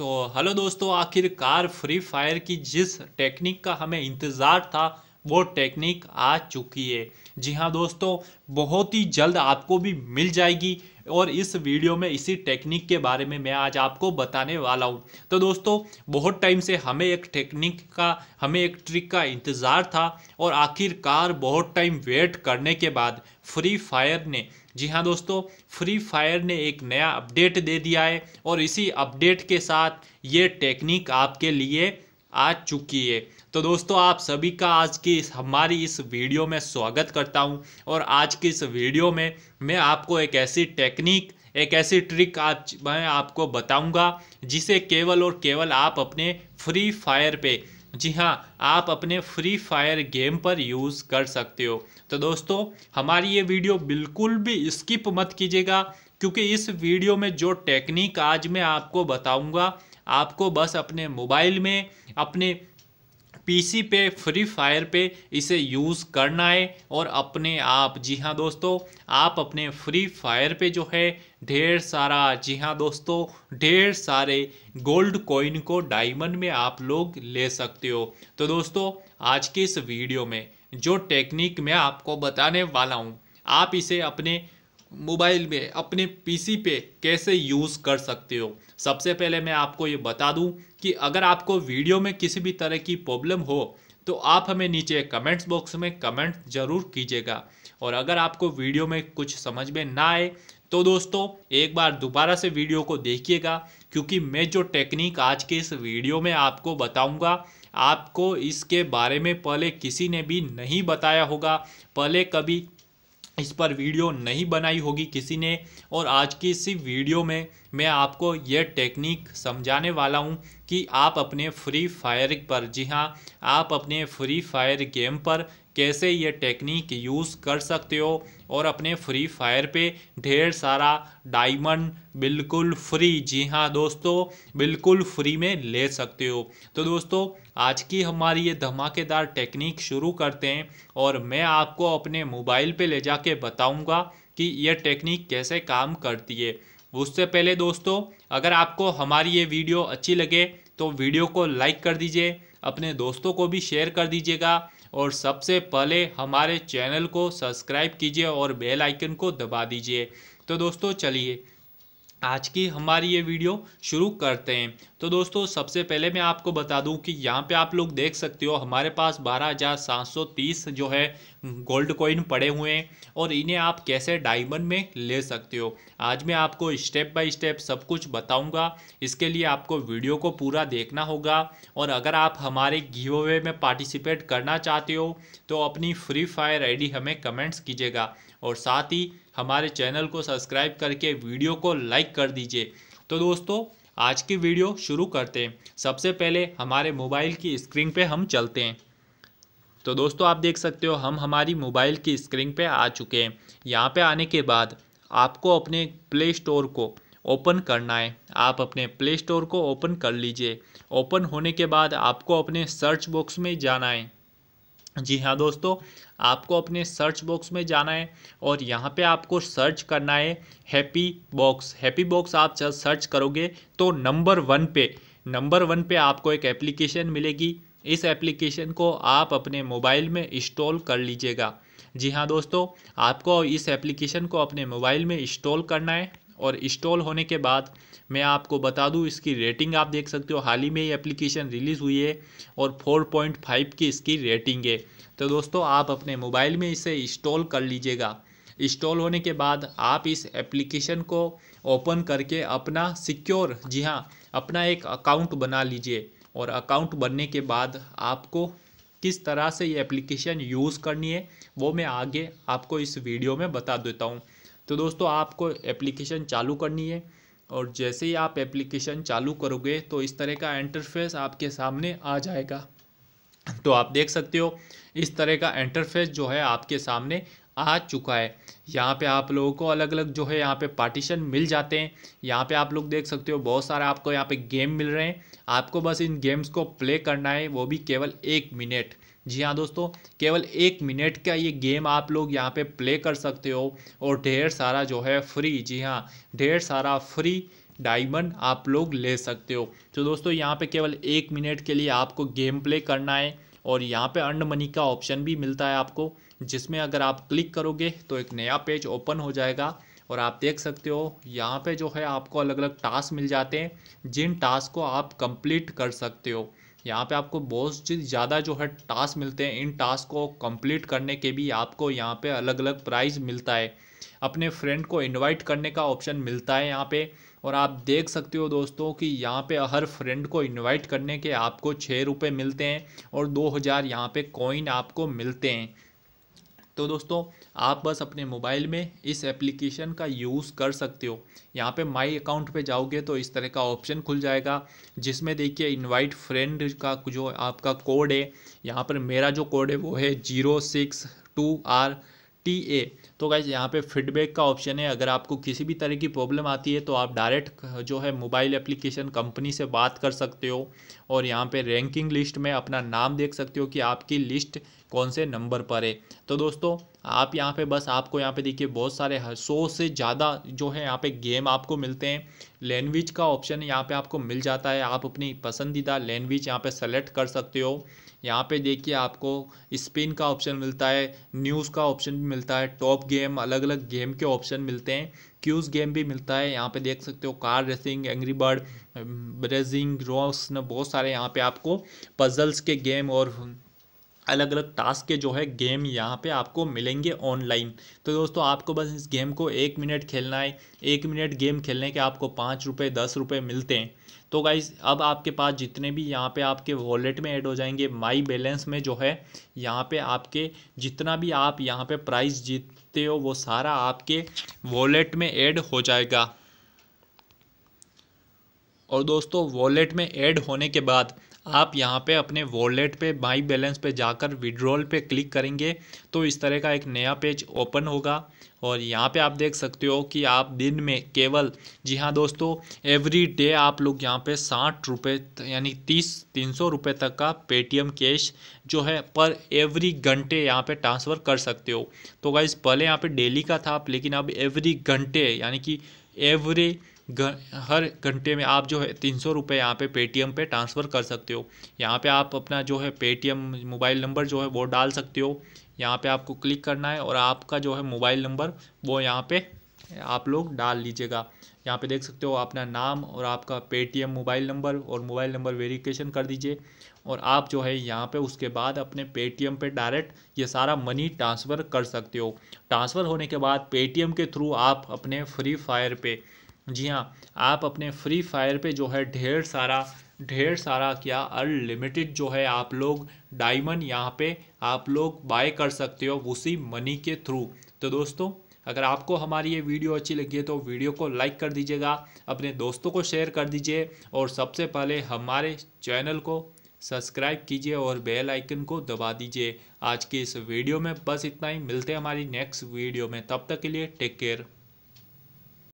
तो हेलो दोस्तों आखिरकार फ्री फायर की जिस टेक्निक का हमें इंतज़ार था वो टेक्निक आ चुकी है जी हाँ दोस्तों बहुत ही जल्द आपको भी मिल जाएगी और इस वीडियो में इसी टेक्निक के बारे में मैं आज आपको बताने वाला हूँ तो दोस्तों बहुत टाइम से हमें एक टेक्निक का हमें एक ट्रिक का इंतज़ार था और आखिरकार बहुत टाइम वेट करने के बाद फ्री फायर ने जी हाँ दोस्तों फ्री फायर ने एक नया अपडेट दे दिया है और इसी अपडेट के साथ ये टेक्निक आपके लिए आ चुकी है तो दोस्तों आप सभी का आज की इस हमारी इस वीडियो में स्वागत करता हूँ और आज की इस वीडियो में मैं आपको एक ऐसी टेक्निक एक ऐसी ट्रिक आज मैं आपको बताऊंगा जिसे केवल और केवल आप अपने फ्री फायर पे जी हाँ आप अपने फ्री फायर गेम पर यूज़ कर सकते हो तो दोस्तों हमारी ये वीडियो बिल्कुल भी स्किप मत कीजिएगा क्योंकि इस वीडियो में जो टेक्निक आज मैं आपको बताऊंगा आपको बस अपने मोबाइल में अपने पीसी पे फ्री फायर पे इसे यूज़ करना है और अपने आप जी हाँ दोस्तों आप अपने फ्री फायर पे जो है ढेर सारा जी हाँ दोस्तों ढेर सारे गोल्ड कॉइन को डायमंड में आप लोग ले सकते हो तो दोस्तों आज के इस वीडियो में जो टेक्निक मैं आपको बताने वाला हूँ आप इसे अपने मोबाइल में अपने पीसी पे कैसे यूज़ कर सकते हो सबसे पहले मैं आपको ये बता दूं कि अगर आपको वीडियो में किसी भी तरह की प्रॉब्लम हो तो आप हमें नीचे कमेंट्स बॉक्स में कमेंट ज़रूर कीजिएगा और अगर आपको वीडियो में कुछ समझ में ना आए तो दोस्तों एक बार दोबारा से वीडियो को देखिएगा क्योंकि मैं जो टेक्निक आज के इस वीडियो में आपको बताऊंगा आपको इसके बारे में पहले किसी ने भी नहीं बताया होगा पहले कभी इस पर वीडियो नहीं बनाई होगी किसी ने और आज की इसी वीडियो में मैं आपको यह टेक्निक समझाने वाला हूँ कि आप अपने फ्री फायर पर जी हाँ आप अपने फ्री फायर गेम पर कैसे ये टेक्निक यूज़ कर सकते हो और अपने फ्री फायर पे ढेर सारा डायमंड बिल्कुल फ्री जी हाँ दोस्तों बिल्कुल फ्री में ले सकते हो तो दोस्तों आज की हमारी ये धमाकेदार टेक्निक शुरू करते हैं और मैं आपको अपने मोबाइल पे ले जाके बताऊंगा कि यह टेक्निक कैसे काम करती है उससे पहले दोस्तों अगर आपको हमारी ये वीडियो अच्छी लगे तो वीडियो को लाइक कर दीजिए अपने दोस्तों को भी शेयर कर दीजिएगा और सबसे पहले हमारे चैनल को सब्सक्राइब कीजिए और बेल आइकन को दबा दीजिए तो दोस्तों चलिए आज की हमारी ये वीडियो शुरू करते हैं तो दोस्तों सबसे पहले मैं आपको बता दूं कि यहाँ पे आप लोग देख सकते हो हमारे पास 12,730 जो है गोल्ड कॉइन पड़े हुए हैं और इन्हें आप कैसे डायमंड में ले सकते हो आज मैं आपको स्टेप बाय स्टेप सब कुछ बताऊंगा इसके लिए आपको वीडियो को पूरा देखना होगा और अगर आप हमारे गिव अवे में पार्टिसिपेट करना चाहते हो तो अपनी फ्री फायर आई हमें कमेंट्स कीजिएगा और साथ ही हमारे चैनल को सब्सक्राइब करके वीडियो को लाइक कर दीजिए तो दोस्तों आज की वीडियो शुरू करते हैं सबसे पहले हमारे मोबाइल की स्क्रीन पे हम चलते हैं तो दोस्तों आप देख सकते हो हम हमारी मोबाइल की स्क्रीन पे आ चुके हैं यहाँ पे आने के बाद आपको अपने प्ले स्टोर को ओपन करना है आप अपने प्ले स्टोर को ओपन कर लीजिए ओपन होने के बाद आपको अपने सर्च बॉक्स में जाना है जी हाँ दोस्तों आपको अपने सर्च बॉक्स में जाना है और यहाँ पे आपको सर्च करना है हैप्पी बॉक्स हैप्पी बॉक्स आप सर्च करोगे तो नंबर वन पे नंबर वन पे आपको एक एप्लीकेशन मिलेगी इस एप्लीकेशन को आप अपने मोबाइल में इंस्टॉल कर लीजिएगा जी हाँ दोस्तों आपको इस एप्लीकेशन को अपने मोबाइल में इंस्टॉल करना है और इंस्टॉल होने के बाद मैं आपको बता दूं इसकी रेटिंग आप देख सकते हो हाल ही में ये एप्लीकेशन रिलीज़ हुई है और 4.5 की इसकी रेटिंग है तो दोस्तों आप अपने मोबाइल में इसे इंस्टॉल कर लीजिएगा इंस्टॉल होने के बाद आप इस एप्लीकेशन को ओपन करके अपना सिक्योर जी हाँ अपना एक अकाउंट बना लीजिए और अकाउंट बनने के बाद आपको किस तरह से ये एप्लीकेशन यूज़ करनी है वो मैं आगे आपको इस वीडियो में बता देता हूँ तो दोस्तों आपको एप्लीकेशन चालू करनी है और जैसे ही आप एप्लीकेशन चालू करोगे तो इस तरह का इंटरफेस आपके सामने आ जाएगा तो आप देख सकते हो इस तरह का इंटरफेस जो है आपके सामने आ चुका है यहाँ पे आप लोगों को अलग अलग जो है यहाँ पे पार्टीशन मिल जाते हैं यहाँ पे आप लोग देख सकते हो बहुत सारे आपको यहाँ पे गेम मिल रहे हैं आपको बस इन गेम्स को प्ले करना है वो भी केवल एक मिनट जी हाँ दोस्तों केवल एक मिनट का ये गेम आप लोग यहाँ पे प्ले कर सकते हो और ढेर सारा जो है फ्री जी हाँ ढेर सारा फ्री डायमंड आप लोग ले सकते हो तो दोस्तों यहाँ पे केवल एक मिनट के लिए आपको गेम प्ले करना है और यहाँ पे अर्न मनी का ऑप्शन भी मिलता है आपको जिसमें अगर आप क्लिक करोगे तो एक नया पेज ओपन हो जाएगा और आप देख सकते हो यहाँ पे जो है आपको अलग अलग टास्क मिल जाते हैं जिन टास्क को आप कंप्लीट कर सकते हो यहाँ पे आपको बहुत ज़्यादा जो है टास्क मिलते हैं इन टास्क को कंप्लीट करने के भी आपको यहाँ पे अलग अलग प्राइज़ मिलता है अपने फ्रेंड को इनवाइट करने का ऑप्शन मिलता है यहाँ पे और आप देख सकते हो दोस्तों कि यहाँ पे हर फ्रेंड को इनवाइट करने के आपको छः रुपये मिलते हैं और दो हज़ार यहाँ पर कॉइन आपको मिलते हैं तो दोस्तों आप बस अपने मोबाइल में इस एप्लीकेशन का यूज़ कर सकते हो यहाँ पे माई अकाउंट पे जाओगे तो इस तरह का ऑप्शन खुल जाएगा जिसमें देखिए इनवाइट फ्रेंड का जो आपका कोड है यहाँ पर मेरा जो कोड है वो है zero six two R T A तो गाइज यहाँ पे फीडबैक का ऑप्शन है अगर आपको किसी भी तरह की प्रॉब्लम आती है तो आप डायरेक्ट जो है मोबाइल एप्लीकेशन कंपनी से बात कर सकते हो और यहाँ पे रैंकिंग लिस्ट में अपना नाम देख सकते हो कि आपकी लिस्ट कौन से नंबर पर है तो दोस्तों आप यहाँ पे बस आपको यहाँ पे देखिए बहुत सारे सौ से ज़्यादा जो है यहाँ पे गेम आपको मिलते हैं लैंग्वेज का ऑप्शन यहाँ पे आपको मिल जाता है आप अपनी पसंदीदा लैंग्वेज यहाँ पे सेलेक्ट कर सकते हो यहाँ पे देखिए आपको स्पिन का ऑप्शन मिलता है न्यूज़ का ऑप्शन भी मिलता है टॉप गेम अलग अलग गेम के ऑप्शन मिलते हैं क्यूज़ गेम भी मिलता है यहाँ पे देख सकते हो कार रेसिंग एंग्री बर्ड ब्रेजिंग ना बहुत सारे यहाँ पे आपको पजल्स के गेम और अलग अलग टास्क के जो है गेम यहाँ पे आपको मिलेंगे ऑनलाइन तो दोस्तों आपको बस इस गेम को एक मिनट खेलना है एक मिनट गेम खेलने के आपको पाँच रुपये दस रुपये मिलते हैं तो गाइज अब आपके पास जितने भी यहाँ पे आपके वॉलेट में ऐड हो जाएंगे माई बैलेंस में जो है यहाँ पे आपके जितना भी आप यहाँ पे प्राइस जीतते हो वो सारा आपके वॉलेट में ऐड हो जाएगा और दोस्तों वॉलेट में ऐड होने के बाद आप यहाँ पे अपने वॉलेट पे माई बैलेंस पे जाकर विड्रॉल पे क्लिक करेंगे तो इस तरह का एक नया पेज ओपन होगा और यहाँ पे आप देख सकते हो कि आप दिन में केवल जी हाँ दोस्तों एवरी डे आप लोग यहाँ पे साठ रुपये यानी तीस तीन सौ रुपये तक का पेटीएम कैश जो है पर एवरी घंटे यहाँ पे ट्रांसफ़र कर सकते हो तो गाइज पहले यहाँ पे डेली का था लेकिन अब एवरी घंटे यानी कि एवरी हर घंटे में आप जो है तीन सौ रुपये यहाँ पे पेटीएम पे ट्रांसफ़र कर सकते हो यहाँ पे आप अपना जो है पेटीएम मोबाइल नंबर जो है वो डाल सकते हो यहाँ पे आपको क्लिक करना है और आपका जो है मोबाइल नंबर वो यहाँ पे आप लोग डाल लीजिएगा यहाँ पे देख सकते हो अपना नाम और आपका पेटीएम मोबाइल नंबर और मोबाइल नंबर वेरिफिकेशन कर दीजिए और आप जो है यहाँ पे उसके बाद अपने पेटीएम पे डायरेक्ट ये सारा मनी ट्रांसफ़र कर सकते हो ट्रांसफ़र होने के बाद पेटीएम के थ्रू आप अपने फ्री फायर पे जी हाँ आप अपने फ्री फायर पे जो है ढेर सारा ढेर सारा क्या अनलिमिटेड जो है आप लोग डायमंड यहाँ पे आप लोग बाय कर सकते हो उसी मनी के थ्रू तो दोस्तों अगर आपको हमारी ये वीडियो अच्छी लगी है तो वीडियो को लाइक कर दीजिएगा अपने दोस्तों को शेयर कर दीजिए और सबसे पहले हमारे चैनल को सब्सक्राइब कीजिए और बेल आइकन को दबा दीजिए आज की इस वीडियो में बस इतना ही मिलते हैं हमारी नेक्स्ट वीडियो में तब तक के लिए टेक केयर